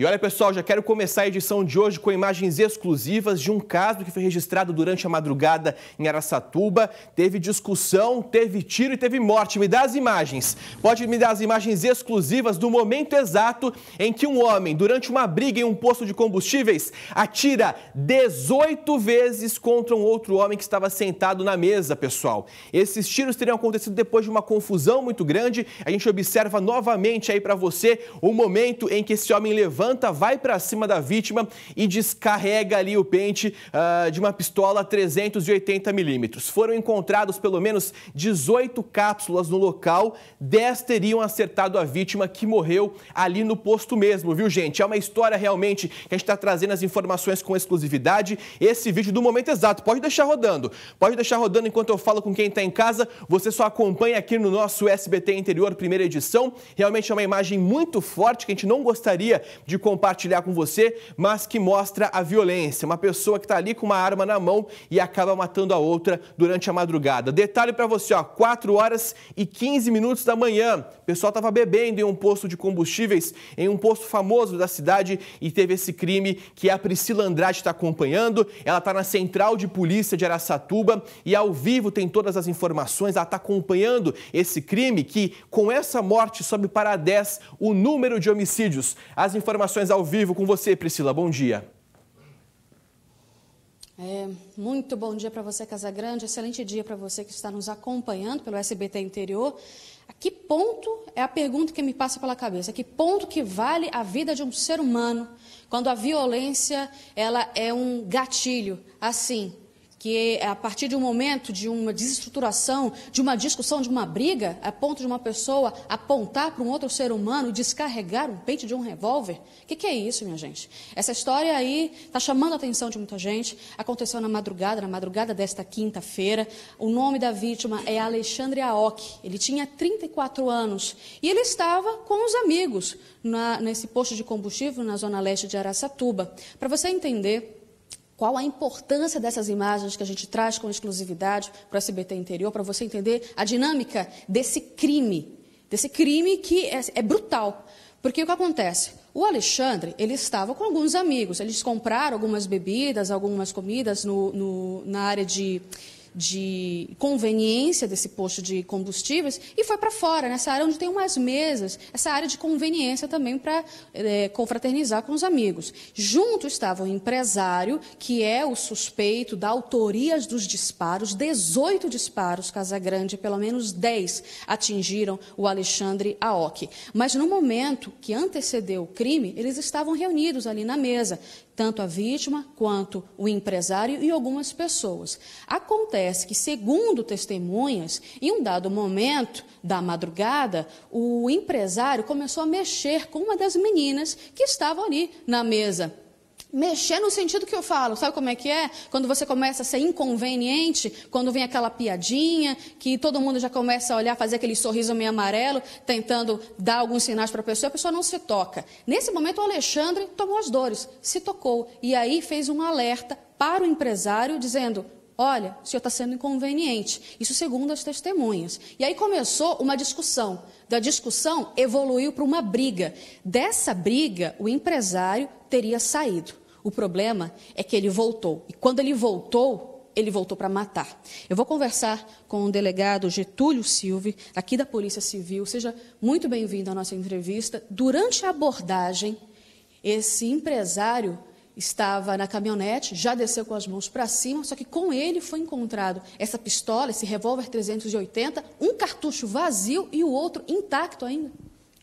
E olha pessoal, já quero começar a edição de hoje com imagens exclusivas de um caso que foi registrado durante a madrugada em Araçatuba. Teve discussão, teve tiro e teve morte. Me dá as imagens. Pode me dar as imagens exclusivas do momento exato em que um homem, durante uma briga em um posto de combustíveis, atira 18 vezes contra um outro homem que estava sentado na mesa, pessoal. Esses tiros teriam acontecido depois de uma confusão muito grande. A gente observa novamente aí para você o momento em que esse homem levanta vai para cima da vítima e descarrega ali o pente uh, de uma pistola 380 milímetros. Foram encontrados pelo menos 18 cápsulas no local, 10 teriam acertado a vítima que morreu ali no posto mesmo, viu gente? É uma história realmente que a gente está trazendo as informações com exclusividade. Esse vídeo do momento exato, pode deixar rodando, pode deixar rodando enquanto eu falo com quem está em casa, você só acompanha aqui no nosso SBT Interior, primeira edição. Realmente é uma imagem muito forte que a gente não gostaria de compartilhar com você, mas que mostra a violência. Uma pessoa que está ali com uma arma na mão e acaba matando a outra durante a madrugada. Detalhe para você, ó, 4 horas e 15 minutos da manhã. O pessoal estava bebendo em um posto de combustíveis, em um posto famoso da cidade e teve esse crime que a Priscila Andrade está acompanhando. Ela está na central de polícia de Aracatuba e ao vivo tem todas as informações. Ela está acompanhando esse crime que, com essa morte, sobe para 10 o número de homicídios. As informações informações ao vivo com você, Priscila. Bom dia. É, muito bom dia para você, Casa Grande. Excelente dia para você que está nos acompanhando pelo SBT Interior. A que ponto é a pergunta que me passa pela cabeça? A que ponto que vale a vida de um ser humano quando a violência ela é um gatilho? Assim, que é, a partir de um momento de uma desestruturação, de uma discussão, de uma briga, a ponto de uma pessoa apontar para um outro ser humano e descarregar um pente de um revólver? O que, que, é isso, minha gente? Essa história aí está chamando a atenção de muita gente. Aconteceu na madrugada, na madrugada desta quinta-feira. O nome da vítima é Alexandre Aoki. Ele tinha 34 anos e ele estava com os amigos na, nesse posto de combustível na zona leste de Araçatuba. Para você entender, qual a importância dessas imagens que a gente traz com exclusividade para o SBT Interior, para você entender a dinâmica desse crime, desse crime que é, é brutal. Porque o que acontece? O Alexandre, ele estava com alguns amigos, eles compraram algumas bebidas, algumas comidas no, no, na área de, de conveniência desse posto de combustíveis e foi para fora, nessa área onde tem umas mesas, essa área de conveniência também para é, confraternizar com os amigos. Junto estava o empresário, que é o suspeito da autoria dos disparos, 18 disparos, casa grande pelo menos 10 atingiram o Alexandre Aoki. Mas no momento que antecedeu o crime, eles estavam reunidos ali na mesa tanto a vítima quanto o empresário e algumas pessoas. Acontece que, segundo testemunhas, em um dado momento da madrugada, o empresário começou a mexer com uma das meninas que estavam ali na mesa Mexer no sentido que eu falo, sabe como é que é? Quando você começa a ser inconveniente, quando vem aquela piadinha, que todo mundo já começa a olhar, fazer aquele sorriso meio amarelo, tentando dar alguns sinais para a pessoa, a pessoa não se toca. Nesse momento, o Alexandre tomou as dores, se tocou, e aí fez um alerta para o empresário, dizendo: Olha, o senhor está sendo inconveniente. Isso segundo as testemunhas. E aí começou uma discussão. Da discussão evoluiu para uma briga. Dessa briga, o empresário teria saído. O problema é que ele voltou. E quando ele voltou, ele voltou para matar. Eu vou conversar com o delegado Getúlio Silve, aqui da Polícia Civil. Seja muito bem-vindo à nossa entrevista. Durante a abordagem, esse empresário estava na caminhonete, já desceu com as mãos para cima, só que com ele foi encontrado essa pistola, esse revólver 380, um cartucho vazio e o outro intacto ainda.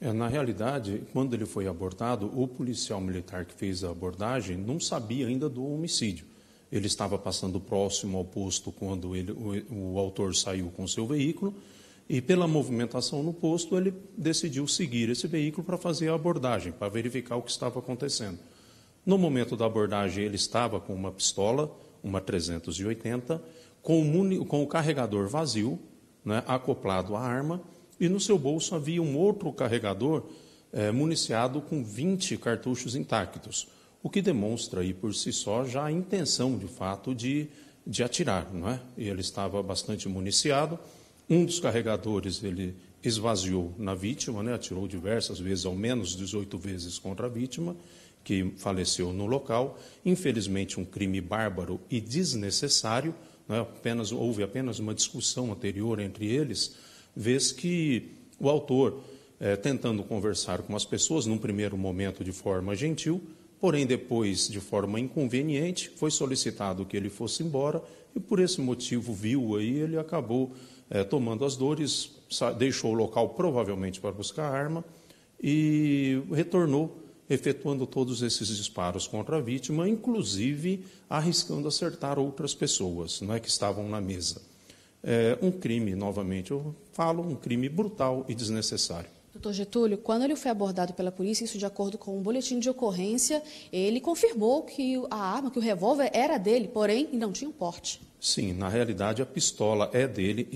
É, na realidade, quando ele foi abordado, o policial militar que fez a abordagem não sabia ainda do homicídio. Ele estava passando próximo ao posto quando ele, o, o autor saiu com seu veículo e, pela movimentação no posto, ele decidiu seguir esse veículo para fazer a abordagem, para verificar o que estava acontecendo. No momento da abordagem, ele estava com uma pistola, uma 380, com, com o carregador vazio, né, acoplado à arma, e no seu bolso havia um outro carregador é, municiado com 20 cartuchos intactos, o que demonstra aí por si só já a intenção de fato de, de atirar. Não é? E ele estava bastante municiado, um dos carregadores ele esvaziou na vítima, né, atirou diversas vezes, ao menos 18 vezes contra a vítima, que faleceu no local. Infelizmente, um crime bárbaro e desnecessário. Né? Apenas, houve apenas uma discussão anterior entre eles, vez que o autor, eh, tentando conversar com as pessoas, num primeiro momento de forma gentil, porém depois de forma inconveniente, foi solicitado que ele fosse embora e por esse motivo viu aí, ele acabou eh, tomando as dores, deixou o local provavelmente para buscar a arma e retornou efetuando todos esses disparos contra a vítima, inclusive arriscando acertar outras pessoas não é, que estavam na mesa. É um crime, novamente, eu falo, um crime brutal e desnecessário. Doutor Getúlio, quando ele foi abordado pela polícia, isso de acordo com um boletim de ocorrência, ele confirmou que a arma, que o revólver era dele, porém não tinha um porte. Sim, na realidade a pistola é dele,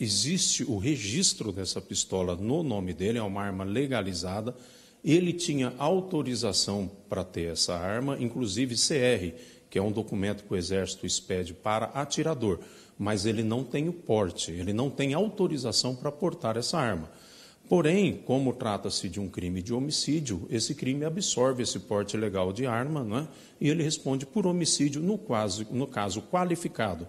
existe o registro dessa pistola no nome dele, é uma arma legalizada, ele tinha autorização para ter essa arma, inclusive CR, que é um documento que o Exército expede para atirador, mas ele não tem o porte, ele não tem autorização para portar essa arma. Porém, como trata-se de um crime de homicídio, esse crime absorve esse porte legal de arma né? e ele responde por homicídio no caso, no caso qualificado,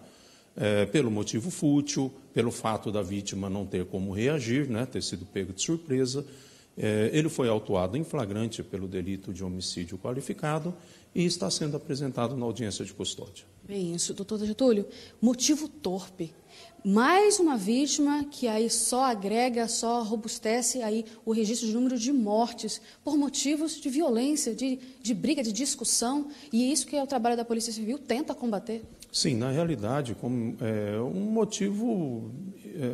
é, pelo motivo fútil, pelo fato da vítima não ter como reagir, né? ter sido pego de surpresa é, ele foi autuado em flagrante pelo delito de homicídio qualificado e está sendo apresentado na audiência de custódia. Bem, isso, doutor Getúlio. Motivo torpe. Mais uma vítima que aí só agrega, só robustece aí o registro de número de mortes por motivos de violência, de, de briga, de discussão. E é isso que é o trabalho da Polícia Civil tenta combater. Sim, na realidade, como, é um motivo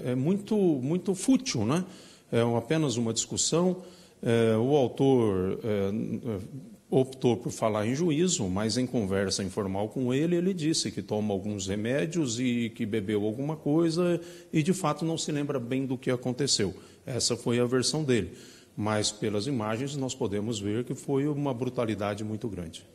é, é muito, muito fútil, né? é apenas uma discussão. É, o autor é, optou por falar em juízo, mas em conversa informal com ele, ele disse que toma alguns remédios e que bebeu alguma coisa e, de fato, não se lembra bem do que aconteceu. Essa foi a versão dele. Mas, pelas imagens, nós podemos ver que foi uma brutalidade muito grande.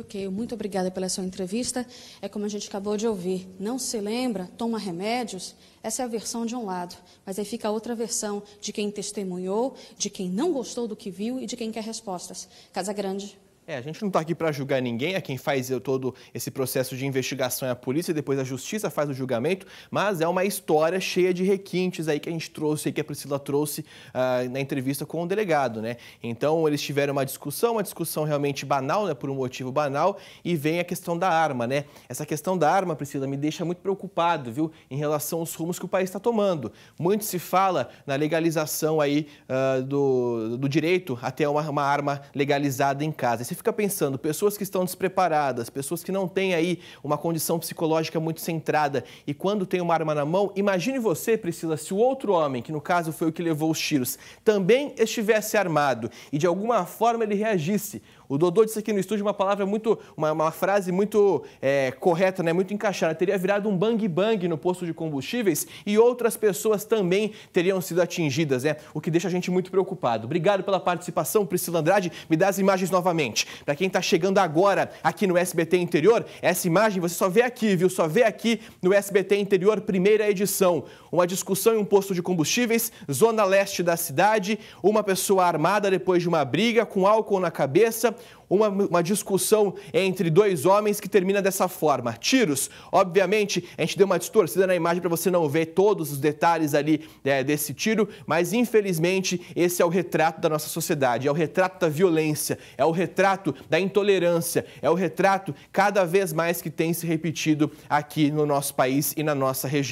Ok, muito obrigada pela sua entrevista. É como a gente acabou de ouvir. Não se lembra, toma remédios. Essa é a versão de um lado, mas aí fica a outra versão de quem testemunhou, de quem não gostou do que viu e de quem quer respostas. Casa Grande é, a gente não está aqui para julgar ninguém, é quem faz todo esse processo de investigação é a polícia, depois a justiça faz o julgamento, mas é uma história cheia de requintes aí que a gente trouxe, que a Priscila trouxe uh, na entrevista com o delegado, né? Então eles tiveram uma discussão, uma discussão realmente banal, né, por um motivo banal, e vem a questão da arma, né? Essa questão da arma, Priscila, me deixa muito preocupado, viu, em relação aos rumos que o país está tomando. Muito se fala na legalização aí uh, do, do direito até uma, uma arma legalizada em casa. Esse fica pensando, pessoas que estão despreparadas, pessoas que não têm aí uma condição psicológica muito centrada e quando tem uma arma na mão, imagine você, Priscila, se o outro homem, que no caso foi o que levou os tiros, também estivesse armado e de alguma forma ele reagisse. O Dodô disse aqui no estúdio uma palavra muito, uma, uma frase muito é, correta, né? muito encaixada. Teria virado um bang bang no posto de combustíveis e outras pessoas também teriam sido atingidas, né? O que deixa a gente muito preocupado. Obrigado pela participação, Priscila Andrade. Me dá as imagens novamente. Para quem está chegando agora aqui no SBT Interior, essa imagem você só vê aqui, viu? Só vê aqui no SBT Interior, primeira edição. Uma discussão em um posto de combustíveis, zona leste da cidade, uma pessoa armada depois de uma briga, com álcool na cabeça, uma, uma discussão entre dois homens que termina dessa forma. Tiros, obviamente, a gente deu uma distorcida na imagem para você não ver todos os detalhes ali é, desse tiro, mas infelizmente esse é o retrato da nossa sociedade, é o retrato da violência, é o retrato da intolerância, é o retrato cada vez mais que tem se repetido aqui no nosso país e na nossa região.